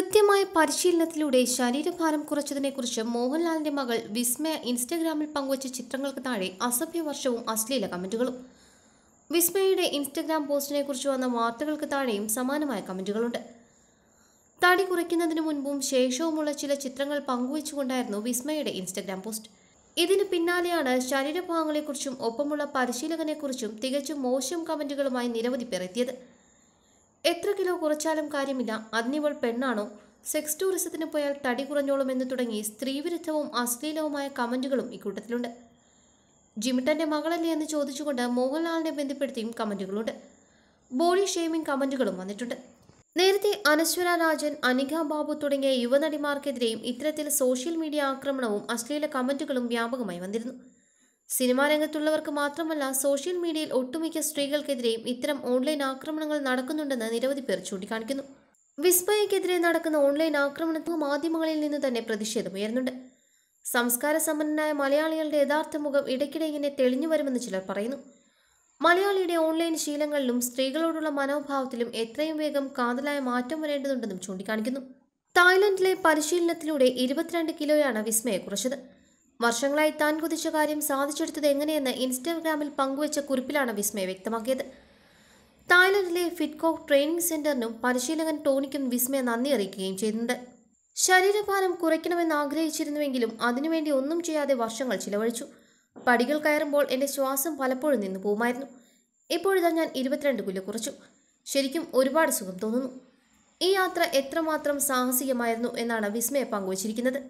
കൃത്യമായ പരിശീലനത്തിലൂടെ ശരീരഭാരം കുറച്ചതിനെക്കുറിച്ച് മോഹൻലാലിന്റെ മകൾ വിസ്മയ ഇൻസ്റ്റഗ്രാമിൽ പങ്കുവച്ച ചിത്രങ്ങൾക്ക് താഴെ അസഭ്യവർഷവും അശ്ലീല കമന്റുകളും വിസ്മയയുടെ ഇൻസ്റ്റഗ്രാം പോസ്റ്റിനെ കുറിച്ച് വന്ന വാർത്തകൾക്ക് താഴെയും സമാനമായ കമന്റുകളുണ്ട് തടി കുറയ്ക്കുന്നതിന് മുൻപും ശേഷവുമുള്ള ചില ചിത്രങ്ങൾ പങ്കുവച്ചുകൊണ്ടായിരുന്നു വിസ്മയയുടെ ഇൻസ്റ്റഗ്രാം പോസ്റ്റ് ഇതിന് പിന്നാലെയാണ് ശരീരഭാഗങ്ങളെക്കുറിച്ചും ഒപ്പമുള്ള പരിശീലകനെക്കുറിച്ചും തികച്ചും മോശം കമന്റുകളുമായി നിരവധി പേർ എത്തിയത് എത്ര കിലോ കുറച്ചാലും കാര്യമില്ല അതിനിവൾ പെണ്ണാണോ സെക്സ് ടൂറിസത്തിന് പോയാൽ തടി കുറഞ്ഞോളും എന്ന് തുടങ്ങി സ്ത്രീവിരുദ്ധവും അശ്ലീലവുമായ കമൻറ്റുകളും ഇക്കൂട്ടത്തിലുണ്ട് ജിമിട്ടൻ്റെ മകളല്ലേ എന്ന് ചോദിച്ചുകൊണ്ട് മോഹൻലാലിനെ ബന്ധപ്പെടുത്തിയും കമൻറ്റുകളുണ്ട് ബോഡി ഷെയ്മിംഗ് കമൻറ്റുകളും വന്നിട്ടുണ്ട് നേരത്തെ അനശ്വര രാജൻ അനിക ബാബു തുടങ്ങിയ യുവനടിമാർക്കെതിരെയും ഇത്തരത്തിൽ സോഷ്യൽ മീഡിയ ആക്രമണവും അശ്ലീല കമൻറ്റുകളും വ്യാപകമായി വന്നിരുന്നു സിനിമാ രംഗത്തുള്ളവർക്ക് മാത്രമല്ല സോഷ്യൽ മീഡിയയിൽ ഒട്ടുമിക്ക സ്ത്രീകൾക്കെതിരെയും ഇത്തരം ഓൺലൈൻ ആക്രമണങ്ങൾ നടക്കുന്നുണ്ടെന്ന് നിരവധി പേർ ചൂണ്ടിക്കാണിക്കുന്നു വിസ്മയക്കെതിരെ നടക്കുന്ന ഓൺലൈൻ ആക്രമണത്തിന് മാധ്യമങ്ങളിൽ നിന്ന് തന്നെ ഉയരുന്നുണ്ട് സംസ്കാര സമ്പന്നനായ മലയാളികളുടെ യഥാർത്ഥ മുഖം ഇടയ്ക്കിടെ ഇങ്ങനെ തെളിഞ്ഞു വരുമെന്ന് ചിലർ പറയുന്നു മലയാളിയുടെ ഓൺലൈൻ ശീലങ്ങളിലും സ്ത്രീകളോടുള്ള മനോഭാവത്തിലും എത്രയും വേഗം കാതലായ മാറ്റം വരേണ്ടതുണ്ടെന്നും ചൂണ്ടിക്കാണിക്കുന്നു തായ്ലൻഡിലെ പരിശീലനത്തിലൂടെ ഇരുപത്തിരണ്ട് കിലോയാണ് വിസ്മയെ കുറച്ചത് വർഷങ്ങളായി താൻ കുതിച്ച കാര്യം സാധിച്ചെടുത്തത് എങ്ങനെയെന്ന് ഇൻസ്റ്റാഗ്രാമിൽ പങ്കുവച്ച കുറിപ്പിലാണ് വിസ്മയ വ്യക്തമാക്കിയത് തായ്ലൻഡിലെ ഫിറ്റ്കോ ട്രെയിനിങ് സെന്ററിനും പരിശീലകൻ ടോണിക്കും വിസ്മയ നന്ദി അറിയിക്കുകയും ചെയ്തിട്ടുണ്ട് ശരീരഭാരം കുറയ്ക്കണമെന്ന് ആഗ്രഹിച്ചിരുന്നുവെങ്കിലും അതിനുവേണ്ടി ഒന്നും ചെയ്യാതെ വർഷങ്ങൾ ചിലവഴിച്ചു പടികൾ കയറുമ്പോൾ എന്റെ ശ്വാസം പലപ്പോഴും നിന്നു പോകുമായിരുന്നു ഇപ്പോഴിതാ ഞാൻ ഇരുപത്തിരണ്ട് കുല കുറച്ചു ശരിക്കും ഒരുപാട് സുഖം തോന്നുന്നു ഈ യാത്ര എത്രമാത്രം സാഹസികമായിരുന്നു എന്നാണ് വിസ്മയ പങ്കുവച്ചിരിക്കുന്നത്